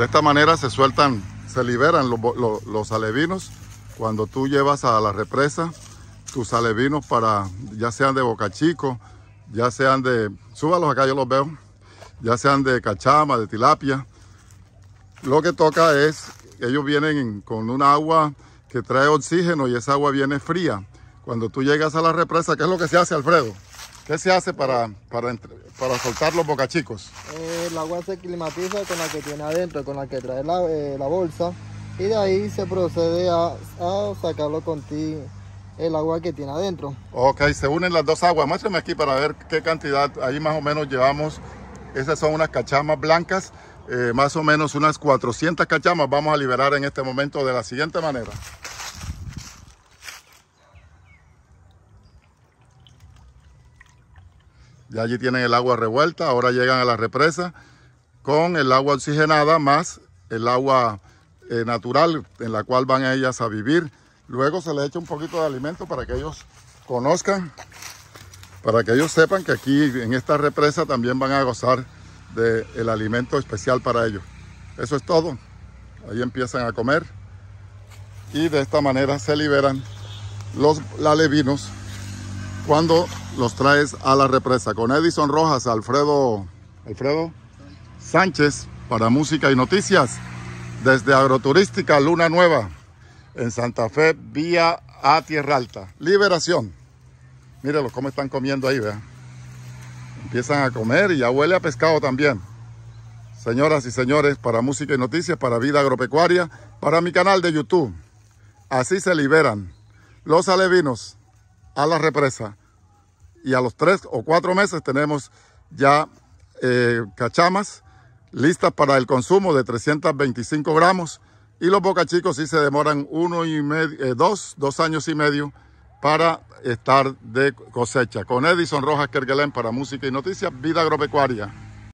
De esta manera se sueltan, se liberan los, alevinos cuando tú llevas a la represa tus alevinos para, ya sean de Boca Chico, ya sean de, súbalos acá, yo los veo, ya sean de cachama, de tilapia. Lo que toca es, ellos vienen con un agua que trae oxígeno y esa agua viene fría. Cuando tú llegas a la represa, ¿qué es lo que se hace, Alfredo? ¿Qué se hace para, para, para soltar los bocachicos? Eh, el agua se climatiza con la que tiene adentro, con la que trae la, eh, bolsa. Y de ahí se procede a, a sacarlo contigo el agua que tiene adentro. Ok, se unen las dos aguas. Muéstrame aquí para ver qué cantidad. Ahí más o menos llevamos, esas son unas cachamas blancas, eh, más o menos unas 400 cachamas vamos a liberar en este momento de la siguiente manera. Ya allí tienen el agua revuelta, ahora llegan a la represa con el agua oxigenada más el agua eh, natural en la cual van ellas a vivir. Luego se les echa un poquito de alimento para que ellos conozcan, para que ellos sepan que aquí en esta represa también van a gozar del el alimento especial para ellos. Eso es todo. Ahí empiezan a comer y de esta manera se liberan los lalevinos cuando los traes a la represa con Edison Rojas, Alfredo, Sánchez para música y noticias desde Agroturística Luna Nueva en Santa Fe vía a Tierra Alta. Liberación. Mírenlo cómo están comiendo ahí, vean. Empiezan a comer y ya huele a pescado también. Señoras y señores, para música y noticias, para vida agropecuaria, para mi canal de YouTube. Así se liberan los alevinos a la represa y a los tres o cuatro meses tenemos ya eh, cachamas listas para el consumo de 325 gramos y los bocachicos sí se demoran uno y medio, eh, dos, dos años y medio para estar de cosecha. Con Edison Rojas Kerguelen para Música y Noticias, Vida Agropecuaria.